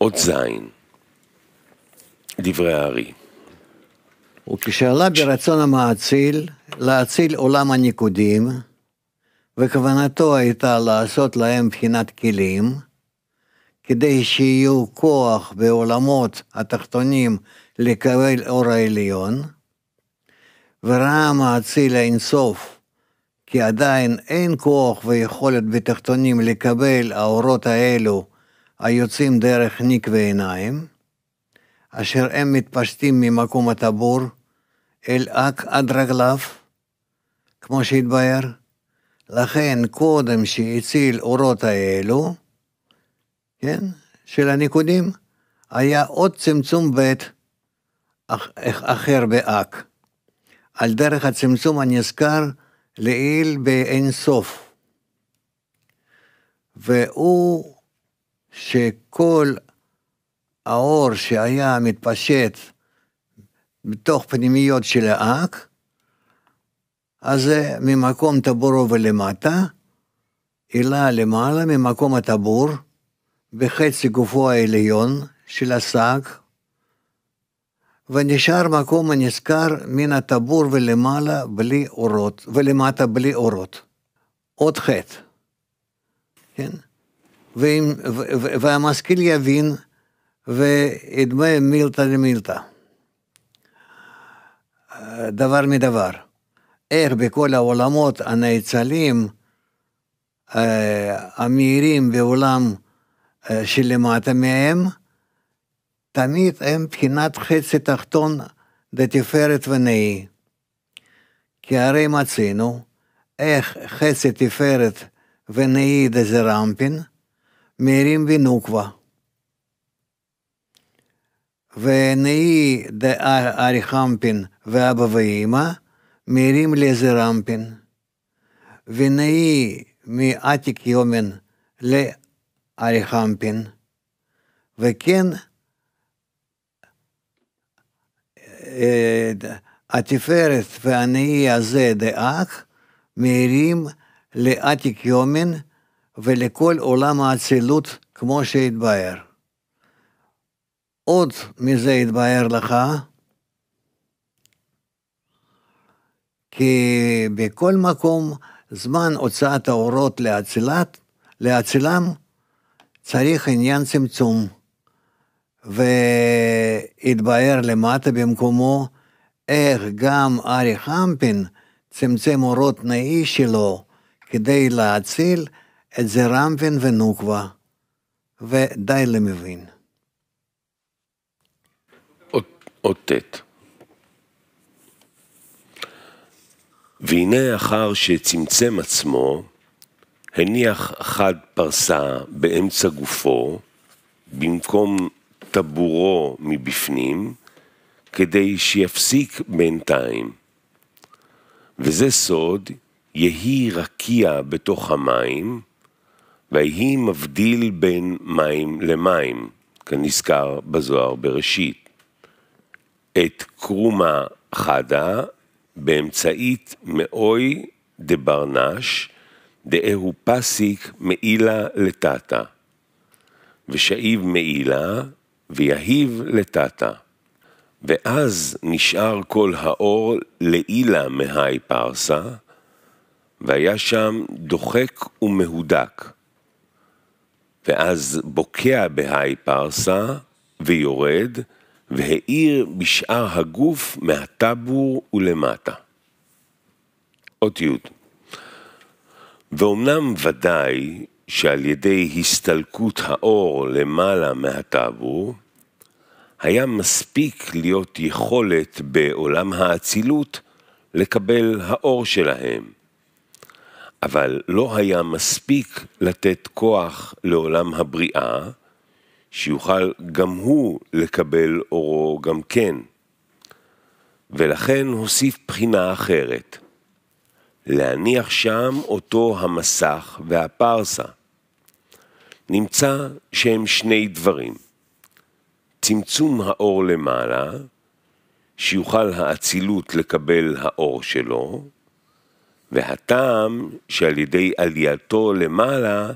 אות זין, דברי הארי. וכשעלה ברצון המאציל להציל עולם הניקודים, וכוונתו הייתה לעשות להם בחינת כלים, כדי שיהיו כוח בעולמות התחתונים לקבל אור העליון, וראה המאציל אינסוף, כי עדיין אין כוח ויכולת בתחתונים לקבל האורות האלו היוצאים דרך ניק ועיניים, אשר הם מתפשטים ממקום הטבור אל אק עד רגליו, כמו שהתבהר. לכן קודם שהציל אורות האלו, כן, של הניקודים, היה עוד צמצום בית אח, אחר באק. על דרך הצמצום הנזכר לעיל באין סוף. והוא שכל האור שהיה מתפשט בתוך פנימיות של האק, אז זה ממקום טבורו ולמטה, אלא למעלה ממקום הטבור, בחצי גופו העליון של השק, ונשאר מקום הנזכר מן הטבור ולמעלה בלי אורות, ולמטה בלי אורות. עוד חטא, כן? ו והמשכיל יבין וידמה מילתא למילתא. דבר מדבר. איך בכל העולמות הנאצלים, אה, המאירים בעולם אה, שלמטה מהם, תמיד הם בחינת חצי תחתון דתפארת ונאי. כי הרי מצינו איך חצי תפארת ונאי דזרמפין, מרים ונוקבה. ונאי חמפין ואבא ואימא מרים לזה רמפין. ונאי מעתיק יומן לארי חמפין. וכן התפארת אה, והנאי הזה דאק מרים לעתיק יומן ולכל עולם האצילות כמו שהתבהר. עוד מזה התבהר לך, כי בכל מקום זמן הוצאת האורות להצילת, להצילם צריך עניין צמצום. והתבהר למטה במקומו איך גם ארי חמפין צמצם אורות נאי שלו כדי להציל את זה רמבין ונוקווה, ודי למבין. עוד ט'. והנה אחר שצמצם עצמו, הניח חד פרסה באמצע גופו, במקום טבורו מבפנים, כדי שיפסיק בינתיים. וזה סוד, יהי רקיע בתוך המים, ויהי מבדיל בין מים למים, כנזכר בזוהר בראשית. את קרומה חדה באמצעית מאוי דברנש, דאהו פסיק מעילה לטאטה. ושאיב מעילה, ויהיב לטאטה. ואז נשאר כל האור לעילה מהי פרסה, והיה שם דוחק ומהודק. ואז בוקע בהאי פרסה ויורד, והאיר בשאר הגוף מהטבור ולמטה. אות י. ואומנם ודאי שעל ידי הסתלקות האור למעלה מהטבור, היה מספיק להיות יכולת בעולם האצילות לקבל האור שלהם, אבל לא היה מספיק לתת כוח לעולם הבריאה, שיוכל גם הוא לקבל אורו גם כן. ולכן הוסיף בחינה אחרת, להניח שם אותו המסך והפרסה. נמצא שהם שני דברים, צמצום האור למעלה, שיוכל האצילות לקבל האור שלו, והטעם שעל ידי עלייתו למעלה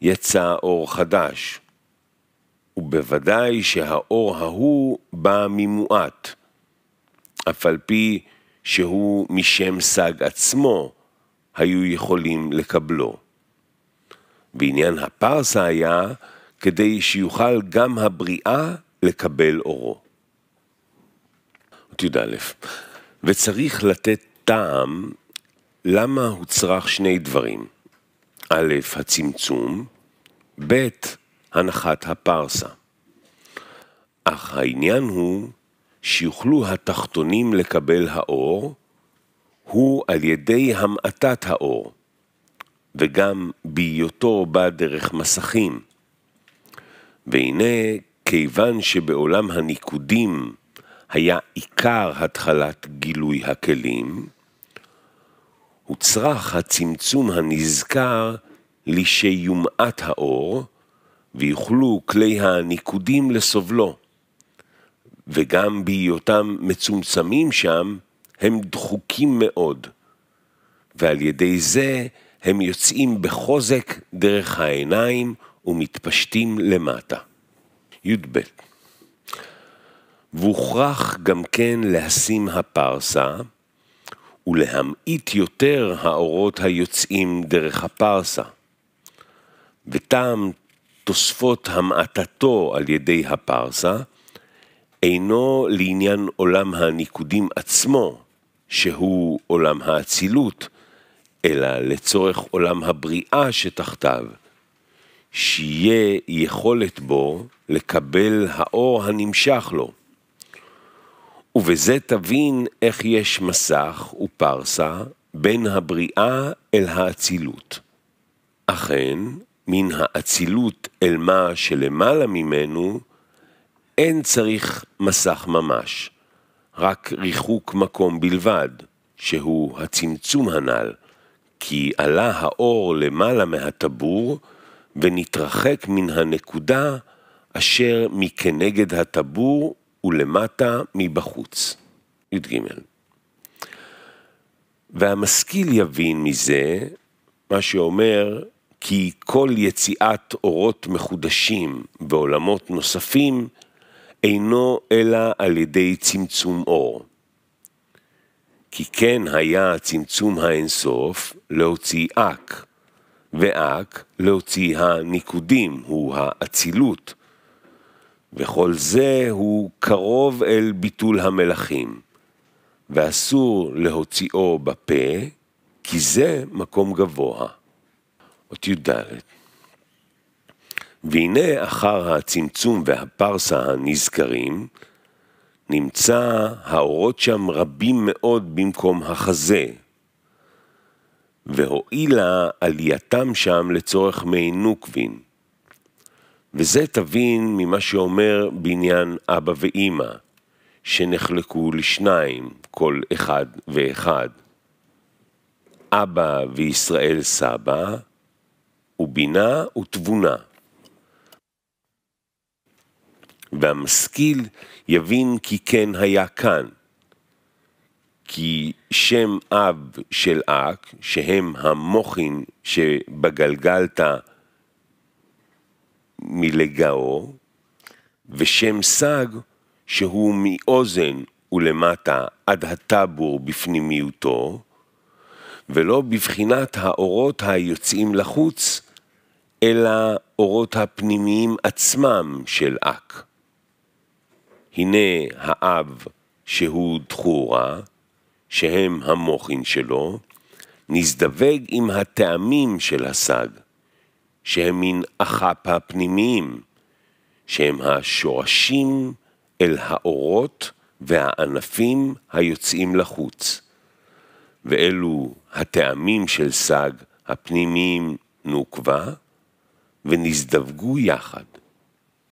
יצא אור חדש. ובוודאי שהאור ההוא בא ממועט, אף על פי שהוא משם סג עצמו, היו יכולים לקבלו. בעניין הפרסה היה כדי שיוכל גם הבריאה לקבל אורו. י"א וצריך לתת טעם למה הוצרך שני דברים? א', הצמצום, ב', הנחת הפרסה. אך העניין הוא שיוכלו התחתונים לקבל האור, הוא על ידי המעטת האור, וגם בהיותו בא דרך מסכים. והנה, כיוון שבעולם הניקודים היה עיקר התחלת גילוי הכלים, הוצרך הצמצום הנזכר לשיומעט האור, ויוכלו כלי הניקודים לסובלו. וגם בהיותם מצומצמים שם, הם דחוקים מאוד, ועל ידי זה הם יוצאים בחוזק דרך העיניים ומתפשטים למטה. י"ב והוכרח גם כן להשים הפרסה, ולהמעיט יותר האורות היוצאים דרך הפרסה. וטעם תוספות המעטתו על ידי הפרסה, אינו לעניין עולם הניקודים עצמו, שהוא עולם האצילות, אלא לצורך עולם הבריאה שתחתיו, שיהיה יכולת בו לקבל האור הנמשך לו. ובזה תבין איך יש מסך ופרסה בין הבריאה אל האצילות. אכן, מן האצילות אל מה שלמעלה ממנו, אין צריך מסך ממש, רק ריחוק מקום בלבד, שהוא הצמצום הנ"ל, כי עלה האור למעלה מהטבור, ונתרחק מן הנקודה אשר מכנגד הטבור ולמטה מבחוץ. י"ג. והמשכיל יבין מזה, מה שאומר כי כל יציאת אורות מחודשים ועולמות נוספים אינו אלא על ידי צמצום אור. כי כן היה צמצום האינסוף להוציא אק, ואק להוציא הניקודים, הוא האצילות, וכל זה הוא קרוב אל ביטול המלכים, ואסור להוציאו בפה, כי זה מקום גבוה. אות י"ד. והנה אחר הצמצום והפרסה הנזכרים, נמצא האורות שם רבים מאוד במקום החזה, והועילה עלייתם שם לצורך מי נוקבין. וזה תבין ממה שאומר בעניין אבא ואימא, שנחלקו לשניים, כל אחד ואחד. אבא וישראל סבא, ובינה ותבונה. והמשכיל יבין כי כן היה כאן. כי שם אב של אק, שהם המוחין שבגלגלתא מלגאו, ושם סג שהוא מאוזן ולמטה עד הטבור בפנימיותו, ולא בבחינת האורות היוצאים לחוץ, אלא אורות הפנימיים עצמם של אק. הנה האב שהוא דחורה, שהם המוחין שלו, נזדווג עם הטעמים של הסג. שהם מן החאפ הפנימיים, שהם השורשים אל האורות והענפים היוצאים לחוץ. ואלו הטעמים של סג הפנימיים נוקבה, ונזדווגו יחד.